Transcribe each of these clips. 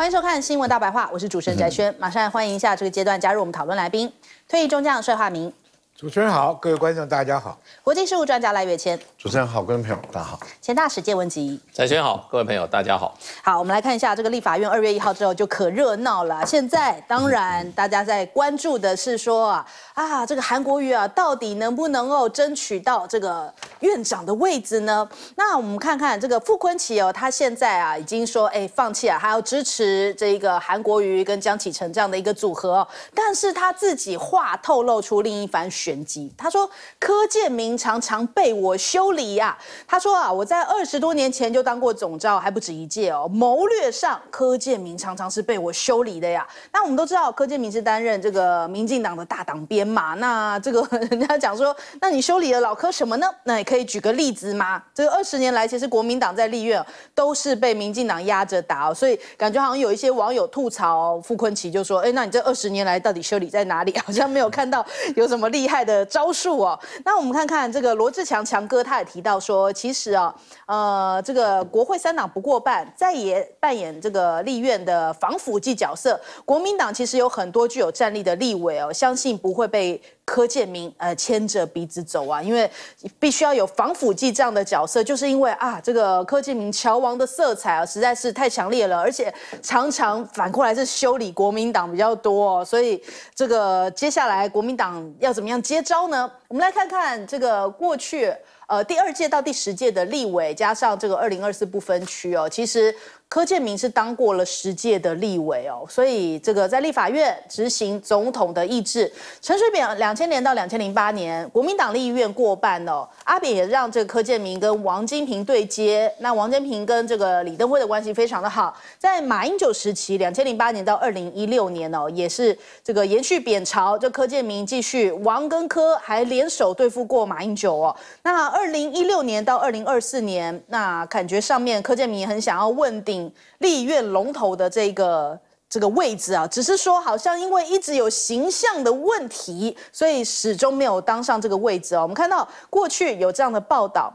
欢迎收看《新闻大白话》，我是主持人翟轩。马上来欢迎一下，这个阶段加入我们讨论来宾——退役中将帅化明。主持人好，各位观众大家好。国际事务专家赖月谦。主持人好，各位朋友大家好。前大使谢文吉。蔡先好，各位朋友大家好。好，我们来看一下这个立法院二月一号之后就可热闹了。现在当然大家在关注的是说啊啊这个韩国瑜啊到底能不能够争取到这个院长的位置呢？那我们看看这个傅昆奇哦，他现在啊已经说哎放弃啊，他要支持这一个韩国瑜跟江启臣这样的一个组合，但是他自己话透露出另一番玄机，他说柯建明常常被我修理呀。他说啊，我在二十多年前就当过总召，还不止一届哦。谋略上，柯建明常常是被我修理的呀。那我们都知道，柯建明是担任这个民进党的大党编嘛。那这个人家讲说，那你修理了老柯什么呢？那也可以举个例子吗？这个二十年来，其实国民党在立院都是被民进党压着打哦，所以感觉好像有一些网友吐槽傅昆奇，就说：“哎，那你这二十年来到底修理在哪里？好像没有看到有什么厉害。”的招数哦，那我们看看这个罗志强强哥他也提到说，其实啊，呃，这个国会三党不过半，再也扮演这个立院的防腐剂角色。国民党其实有很多具有战力的立委哦，相信不会被。柯建明呃，牵着鼻子走啊，因为必须要有防腐剂这样的角色，就是因为啊，这个柯建明桥王的色彩啊，实在是太强烈了，而且常常反过来是修理国民党比较多，所以这个接下来国民党要怎么样接招呢？我们来看看这个过去呃第二届到第十届的立委，加上这个二零二四不分区哦，其实。柯建明是当过了十届的立委哦，所以这个在立法院执行总统的意志。陈水扁两千年到两千零八年，国民党立院过半哦。阿扁也让这个柯建明跟王金平对接，那王金平跟这个李登辉的关系非常的好。在马英九时期，两千零八年到二零一六年哦，也是这个延续扁朝，这柯建明继续王跟柯还联手对付过马英九哦。那二零一六年到二零二四年，那感觉上面柯建也很想要问鼎。立院龙头的这个这个位置啊，只是说好像因为一直有形象的问题，所以始终没有当上这个位置哦。我们看到过去有这样的报道。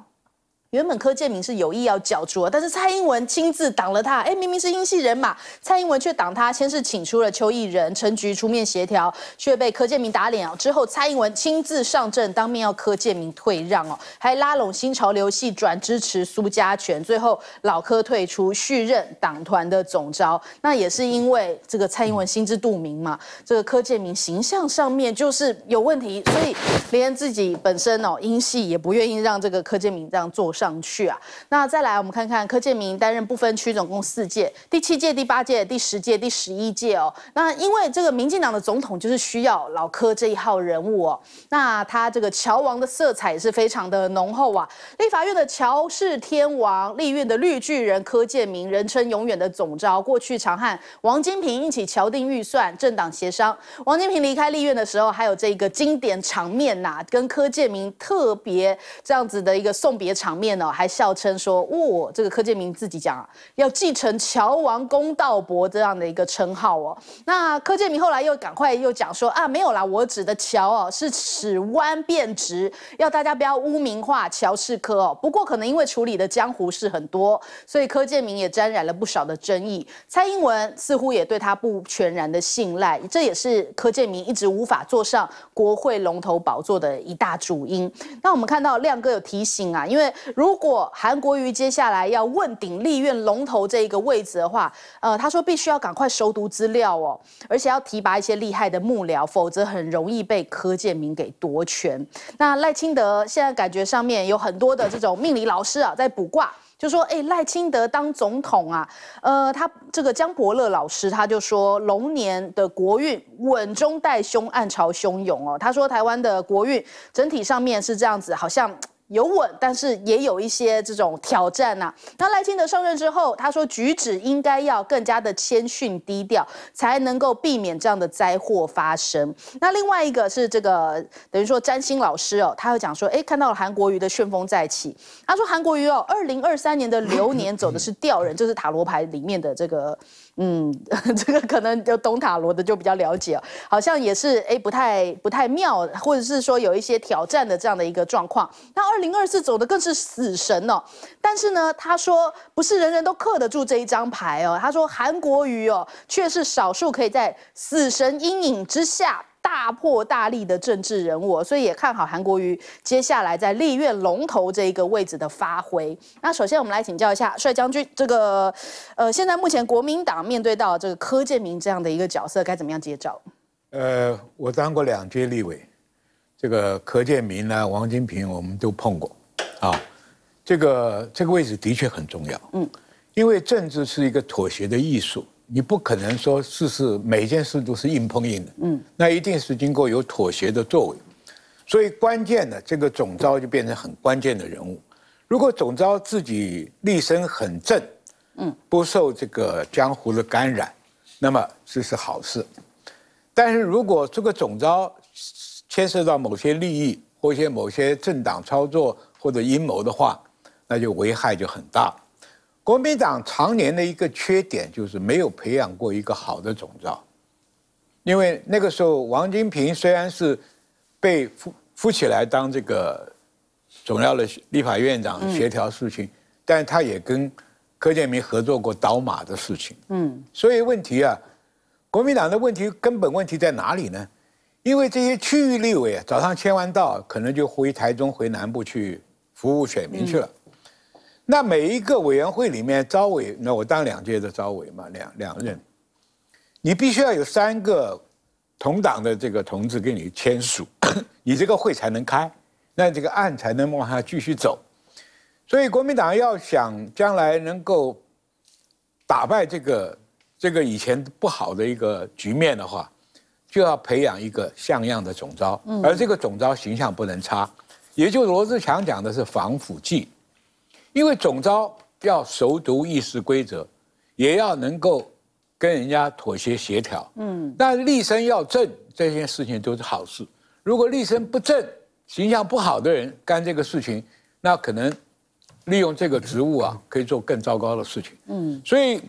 原本柯建明是有意要角逐，但是蔡英文亲自挡了他。哎，明明是英系人马，蔡英文却挡他。先是请出了邱毅仁、陈菊出面协调，却被柯建明打脸。哦。之后，蔡英文亲自上阵，当面要柯建明退让哦，还拉拢新潮流系转支持苏家权。最后，老柯退出续任党团的总招，那也是因为这个蔡英文心知肚明嘛，这个柯建明形象上面就是有问题，所以连自己本身哦英系也不愿意让这个柯建明这样做上。上去啊！那再来，我们看看柯建明担任不分区总共四届，第七届、第八届、第十届、第十一届哦。那因为这个民进党的总统就是需要老柯这一号人物哦。那他这个“桥王”的色彩也是非常的浓厚啊。立法院的“乔氏天王”，立院的绿巨人柯建明，人称永远的总招。过去常和王金平一起敲定预算、政党协商。王金平离开立院的时候，还有这个经典场面呐，跟柯建明特别这样子的一个送别场面。面哦，还笑称说：“哦，这个柯建明自己讲要继承‘乔王’公道伯这样的一个称号哦。”那柯建明后来又赶快又讲说：“啊，没有啦，我指的‘乔哦，是使弯变直，要大家不要污名化乔世科哦。”不过，可能因为处理的江湖事很多，所以柯建明也沾染了不少的争议。蔡英文似乎也对他不全然的信赖，这也是柯建明一直无法坐上国会龙头宝座的一大主因。那我们看到亮哥有提醒啊，因为。如果韩国瑜接下来要问鼎立院龙头这一个位置的话，呃，他说必须要赶快收读资料哦，而且要提拔一些厉害的幕僚，否则很容易被柯建明给夺权。那赖清德现在感觉上面有很多的这种命理老师啊，在卜卦，就说，哎，赖清德当总统啊，呃，他这个江伯乐老师他就说，龙年的国运稳中带凶，暗潮汹涌哦。他说，台湾的国运整体上面是这样子，好像。有稳，但是也有一些这种挑战呐。那赖清德上任之后，他说举止应该要更加的谦逊低调，才能够避免这样的灾祸发生。那另外一个是这个等于说占星老师哦，他会讲说，哎，看到了韩国瑜的旋风再起。他说韩国瑜哦，二零二三年的流年走的是钓人，就是塔罗牌里面的这个。嗯，这个可能有懂塔罗的就比较了解哦，好像也是哎不太不太妙，或者是说有一些挑战的这样的一个状况。那二零二四走的更是死神哦，但是呢，他说不是人人都克得住这一张牌哦，他说韩国瑜哦，却是少数可以在死神阴影之下。大破大立的政治人物，所以也看好韩国瑜接下来在立院龙头这一个位置的发挥。那首先，我们来请教一下帅将军，这个呃，现在目前国民党面对到这个柯建明这样的一个角色，该怎么样接招？呃，我当过两届立委，这个柯建明呢、王金平，我们都碰过啊。这个这个位置的确很重要，嗯，因为政治是一个妥协的艺术。你不可能说事事每件事都是硬碰硬的，嗯，那一定是经过有妥协的作为。所以关键的这个总招就变成很关键的人物。如果总招自己立身很正，嗯，不受这个江湖的感染，那么这是好事。但是如果这个总招牵涉到某些利益或一些某些政党操作或者阴谋的话，那就危害就很大。国民党常年的一个缺点就是没有培养过一个好的总召，因为那个时候王金平虽然是被扶扶起来当这个总要的立法院长协调事情，但他也跟柯建明合作过倒马的事情。嗯，所以问题啊，国民党的问题根本问题在哪里呢？因为这些区域立委早上签完到，可能就回台中、回南部去服务选民去了。那每一个委员会里面，招委，那我当两届的招委嘛，两两任，你必须要有三个同党的这个同志给你签署，你 这个会才能开，那这个案才能往下继续走。所以国民党要想将来能够打败这个这个以前不好的一个局面的话，就要培养一个像样的总招，而这个总招形象不能差，也就罗志强讲的是防腐剂。因为总招要熟读议事规则，也要能够跟人家妥协协调。嗯，但立身要正，这件事情都是好事。如果立身不正、形象不好的人干这个事情，那可能利用这个职务啊，可以做更糟糕的事情。嗯，所以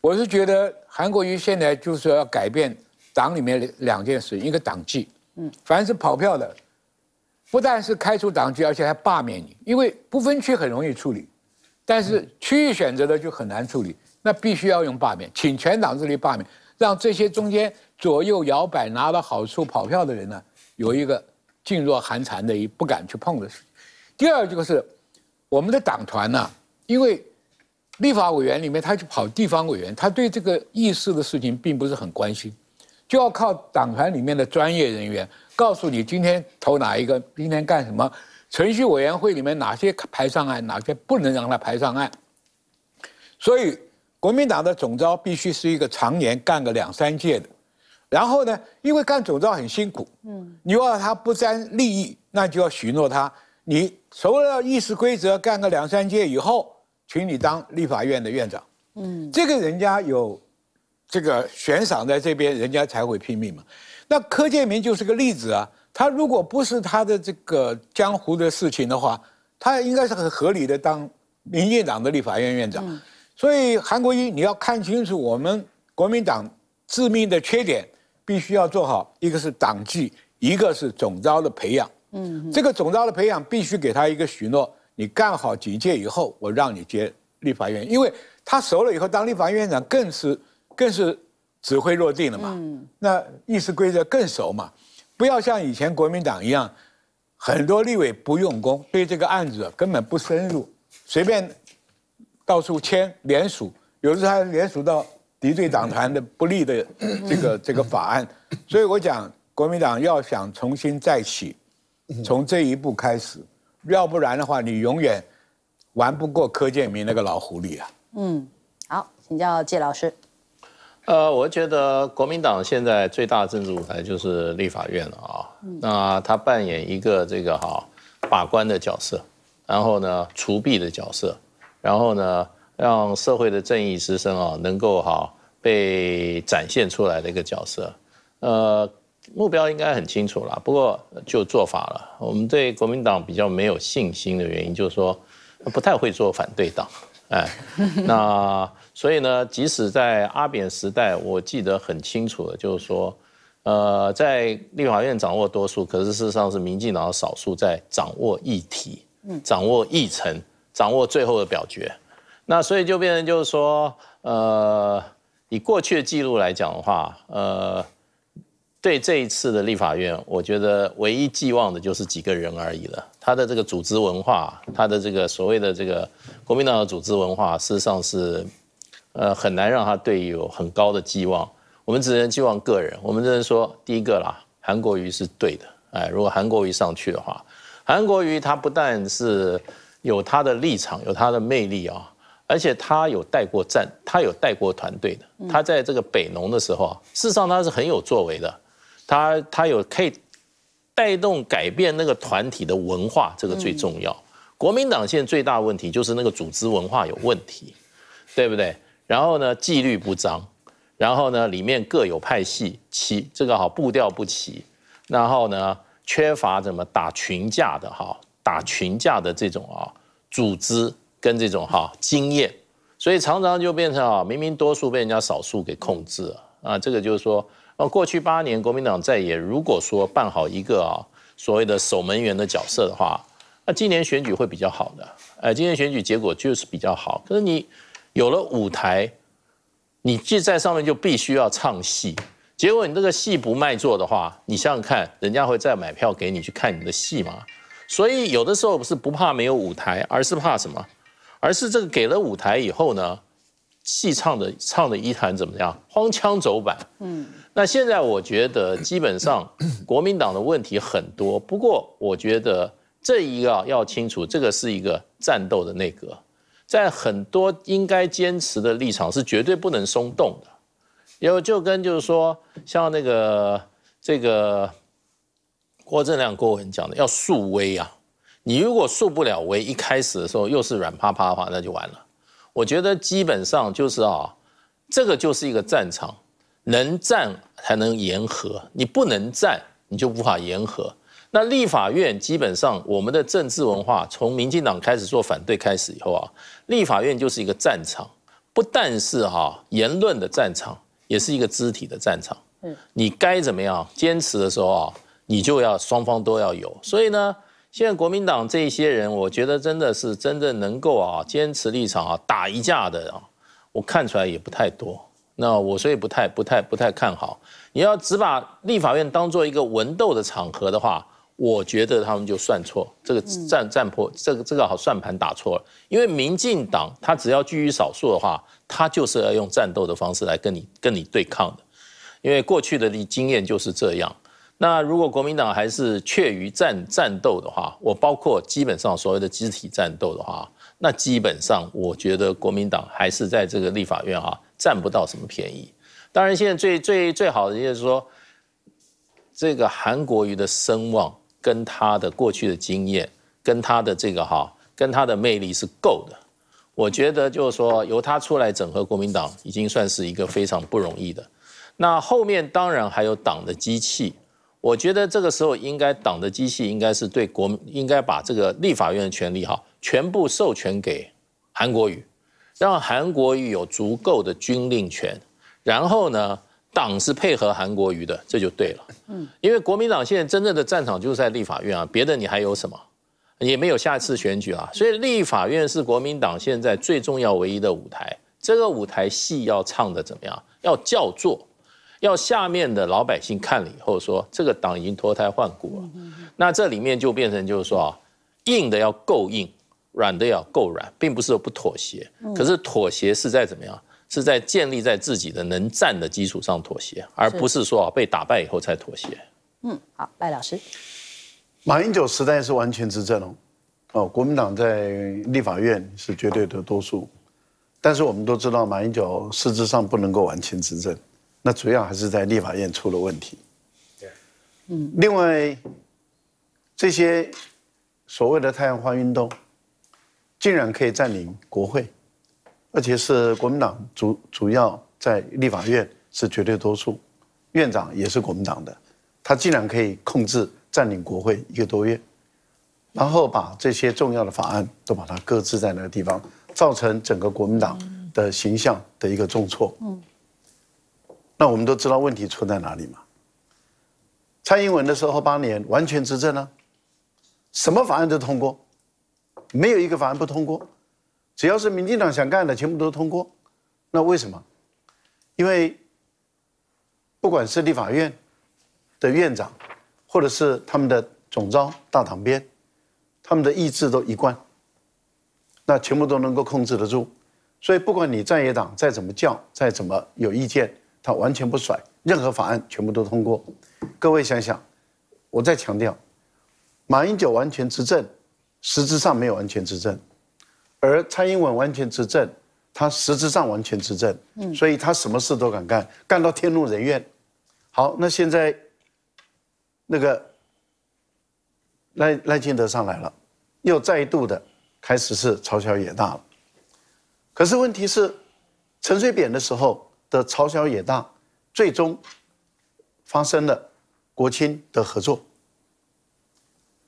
我是觉得韩国瑜现在就是要改变党里面两件事，一个党纪。嗯，凡是跑票的。不但是开除党籍，而且还罢免你，因为不分区很容易处理，但是区域选择的就很难处理，那必须要用罢免，请全党之力罢免，让这些中间左右摇摆、拿了好处跑票的人呢，有一个噤若寒蝉的、一不敢去碰的事。第二就是我们的党团呢，因为立法委员里面他去跑地方委员，他对这个议事的事情并不是很关心。就要靠党团里面的专业人员告诉你今天投哪一个，今天干什么。程序委员会里面哪些排上岸，哪些不能让他排上岸。所以国民党的总召必须是一个常年干个两三届的。然后呢，因为干总召很辛苦，嗯，你要他不沾利益，那就要许诺他，你除了议事规则干个两三届以后，请你当立法院的院长，嗯，这个人家有。这个悬赏在这边，人家才会拼命嘛。那柯建明就是个例子啊。他如果不是他的这个江湖的事情的话，他应该是很合理的当民进党的立法院院长。所以韩国瑜，你要看清楚我们国民党致命的缺点，必须要做好一个是党纪，一个是总招的培养。嗯，这个总招的培养必须给他一个许诺：你干好几届以后，我让你接立法院，因为他熟了以后当立法院院长更是。更是指挥落定了嘛？那议事规则更熟嘛？不要像以前国民党一样，很多立委不用功，对这个案子根本不深入，随便到处签联署，有时候还联署到敌对党团的不利的这个这个法案。所以我讲，国民党要想重新再起，从这一步开始，要不然的话，你永远玩不过柯建明那个老狐狸啊。嗯，好，请教谢老师。呃，我觉得国民党现在最大的政治舞台就是立法院了啊。那他扮演一个这个哈把关的角色，然后呢，除弊的角色，然后呢，让社会的正义之声啊能够哈被展现出来的一个角色。呃，目标应该很清楚了，不过就做法了。我们对国民党比较没有信心的原因，就是说不太会做反对党。哎，那。所以呢，即使在阿扁时代，我记得很清楚的，就是说，呃，在立法院掌握多数，可是事实上是民进党少数在掌握议题，嗯，掌握议程，掌握最后的表决。那所以就变成就是说，呃，以过去的记录来讲的话，呃，对这一次的立法院，我觉得唯一寄望的就是几个人而已了。他的这个组织文化，他的这个所谓的这个国民党的组织文化，事实上是。呃，很难让他对有很高的寄望，我们只能寄望个人。我们只能说，第一个啦，韩国瑜是对的。哎，如果韩国瑜上去的话，韩国瑜他不但是有他的立场，有他的魅力啊，而且他有带过战，他有带过团队的。他在这个北农的时候，事实上他是很有作为的。他他有可以带动改变那个团体的文化，这个最重要。国民党现在最大问题就是那个组织文化有问题，对不对？然后呢，纪律不彰，然后呢，里面各有派系，齐这个好步调不齐，然后呢，缺乏怎么打群架的哈，打群架的这种啊组织跟这种哈经验，所以常常就变成啊，明明多数被人家少数给控制了啊，这个就是说，呃，过去八年国民党在也如果说办好一个啊所谓的守门员的角色的话，那今年选举会比较好的，哎，今年选举结果就是比较好，可是你。有了舞台，你就在上面就必须要唱戏。结果你这个戏不卖座的话，你想想看，人家会再买票给你去看你的戏吗？所以有的时候不是不怕没有舞台，而是怕什么？而是这个给了舞台以后呢，戏唱的唱的一团怎么样？荒腔走板。嗯，那现在我觉得基本上国民党的问题很多。不过我觉得这一个要清楚，这个是一个战斗的内阁。在很多应该坚持的立场是绝对不能松动的，有就跟就是说像那个这个郭正亮郭文讲的要树威啊，你如果树不了威，一开始的时候又是软趴趴的话，那就完了。我觉得基本上就是啊，这个就是一个战场，能战才能言和，你不能战，你就无法言和。那立法院基本上，我们的政治文化从民进党开始做反对开始以后啊，立法院就是一个战场，不但是哈言论的战场，也是一个肢体的战场。嗯，你该怎么样坚持的时候啊，你就要双方都要有。所以呢，现在国民党这些人，我觉得真的是真正能够啊坚持立场啊打一架的啊，我看出来也不太多。那我所以不太不太不太看好。你要只把立法院当做一个文斗的场合的话。我觉得他们就算错，这个战战破，这个这个好算盘打错了。因为民进党他只要居于少数的话，他就是要用战斗的方式来跟你跟你对抗的，因为过去的历经验就是这样。那如果国民党还是怯于战战斗的话，我包括基本上所谓的集体战斗的话，那基本上我觉得国民党还是在这个立法院哈占不到什么便宜。当然，现在最最最好的就是说，这个韩国瑜的声望。跟他的过去的经验，跟他的这个哈，跟他的魅力是够的。我觉得就是说，由他出来整合国民党，已经算是一个非常不容易的。那后面当然还有党的机器，我觉得这个时候应该党的机器应该是对国，应该把这个立法院的权利哈，全部授权给韩国瑜，让韩国瑜有足够的军令权，然后呢？党是配合韩国瑜的，这就对了。嗯，因为国民党现在真正的战场就是在立法院啊，别的你还有什么？也没有下一次选举啊，所以立法院是国民党现在最重要唯一的舞台。这个舞台戏要唱的怎么样？要叫座，要下面的老百姓看了以后说这个党已经脱胎换骨了。那这里面就变成就是说啊，硬的要够硬，软的要够软，并不是不妥协，可是妥协是在怎么样？是在建立在自己的能战的基础上妥协，而不是说被打败以后才妥协。嗯，好，赖老师，马英九时代是完全执政哦，国民党在立法院是绝对的多数，但是我们都知道马英九实质上不能够完全执政，那主要还是在立法院出了问题。对，嗯，另外这些所谓的太阳花运动，竟然可以占领国会。而且是国民党主主要在立法院是绝对多数，院长也是国民党的，他竟然可以控制占领国会一个多月，然后把这些重要的法案都把它搁置在那个地方，造成整个国民党的形象的一个重挫。嗯，那我们都知道问题出在哪里嘛？蔡英文的时候八年完全执政啊，什么法案都通过，没有一个法案不通过。只要是民进党想干的，全部都通过。那为什么？因为不管是立法院的院长，或者是他们的总召、大党编，他们的意志都一贯，那全部都能够控制得住。所以，不管你在野党再怎么叫，再怎么有意见，他完全不甩，任何法案全部都通过。各位想想，我再强调，马英九完全执政，实质上没有完全执政。而蔡英文完全执政，他实质上完全执政，所以他什么事都敢干，干到天怒人怨。好，那现在那个赖赖清德上来了，又再度的开始是嘲笑野大了。可是问题是，陈水扁的时候的嘲笑野大，最终发生了国亲的合作，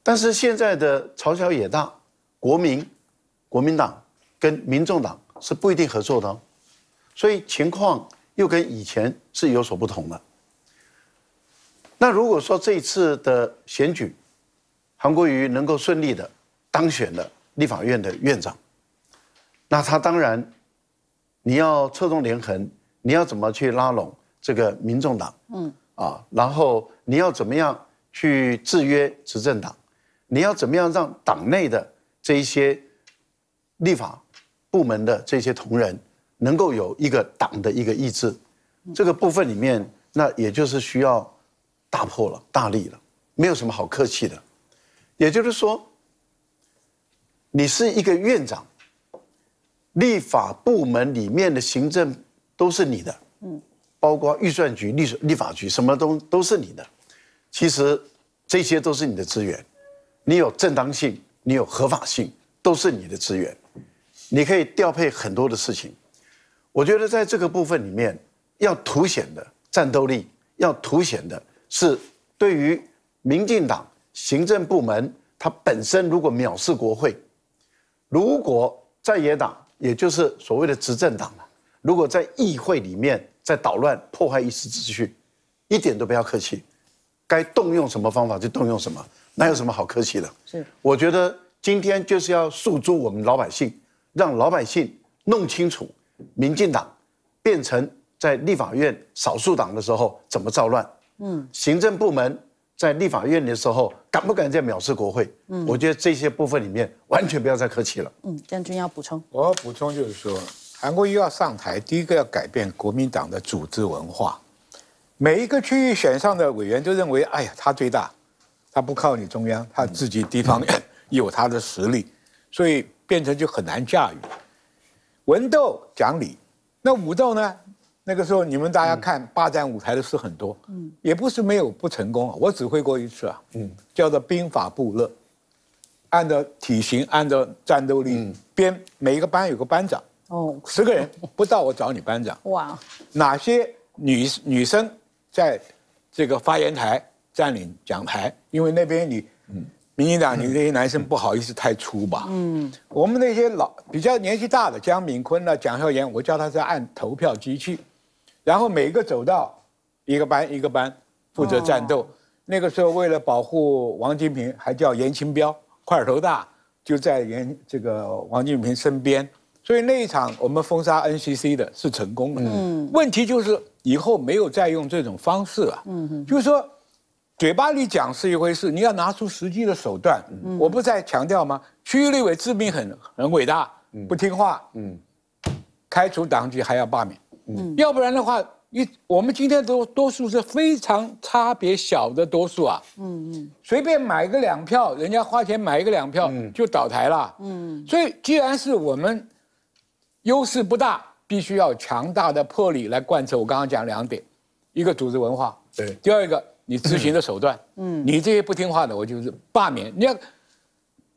但是现在的嘲笑野大，国民。国民党跟民众党是不一定合作的，所以情况又跟以前是有所不同的。那如果说这一次的选举，韩国瑜能够顺利的当选了立法院的院长，那他当然你要侧重连横，你要怎么去拉拢这个民众党？嗯啊，然后你要怎么样去制约执政党？你要怎么样让党内的这一些？立法部门的这些同仁能够有一个党的一个意志，这个部分里面，那也就是需要打破了、大力了，没有什么好客气的。也就是说，你是一个院长，立法部门里面的行政都是你的，嗯，包括预算局、立立法局，什么都都是你的。其实这些都是你的资源，你有正当性，你有合法性。都是你的资源，你可以调配很多的事情。我觉得在这个部分里面，要凸显的战斗力，要凸显的是对于民进党行政部门，它本身如果藐视国会，如果在野党，也就是所谓的执政党如果在议会里面在捣乱破坏议事秩序，一点都不要客气，该动用什么方法就动用什么，哪有什么好客气的？是，我觉得。今天就是要诉诸我们老百姓，让老百姓弄清楚，民进党变成在立法院少数党的时候怎么造乱，嗯，行政部门在立法院的时候敢不敢再藐视国会，嗯，我觉得这些部分里面完全不要再客气了，嗯，将军要补充，我要补充就是说，韩国瑜要上台，第一个要改变国民党的组织文化，每一个区域选上的委员都认为，哎呀，他最大，他不靠你中央，他自己地方。有他的实力，所以变成就很难驾驭。文斗讲理，那武斗呢？那个时候你们大家看，霸占舞台的事很多。嗯，也不是没有不成功啊。我指挥过一次啊。嗯，叫做兵法布勒，按照体型、按照战斗力编，每一个班有个班长。哦，十个人不到，我找你班长。哇，哪些女女生在这个发言台占领讲台？因为那边你嗯。民进党，你这些男生不好意思太粗吧？嗯，我们那些老比较年纪大的，江敏坤呐、蒋孝严，我叫他是按投票机器，然后每个走道，一个班一个班负责战斗。那个时候为了保护王金平，还叫严清彪块头大，就在严这个王金平身边。所以那一场我们封杀 NCC 的是成功的。嗯，问题就是以后没有再用这种方式了。嗯就是说。嘴巴里讲是一回事，你要拿出实际的手段。我不再强调吗？区域立委自命很很伟大，不听话，嗯，开除党籍还要罢免，嗯，要不然的话，一我们今天都多数是非常差别小的多数啊，嗯嗯，随便买个两票，人家花钱买一个两票就倒台了，嗯，所以既然是我们优势不大，必须要强大的魄力来贯彻。我刚刚讲两点，一个组织文化，对，第二个。你执行的手段，嗯，你这些不听话的，我就是罢免。你要，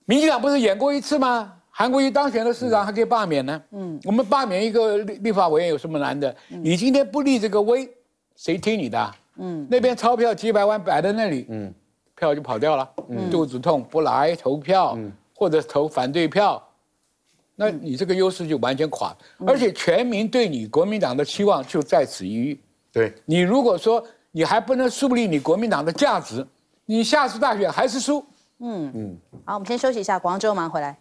民进党不是演过一次吗？韩国瑜当选的市长还可以罢免呢，嗯，我们罢免一个立立法委员有什么难的？你今天不立这个威，谁听你的？嗯，那边钞票几百万摆在那里，嗯，票就跑掉了，肚子痛不来投票，或者投反对票，那你这个优势就完全垮。而且全民对你国民党的期望就在此一遇。对，你如果说。你还不能树立你国民党的价值，你下次大选还是输。嗯嗯，好，我们先休息一下，广州马上回来。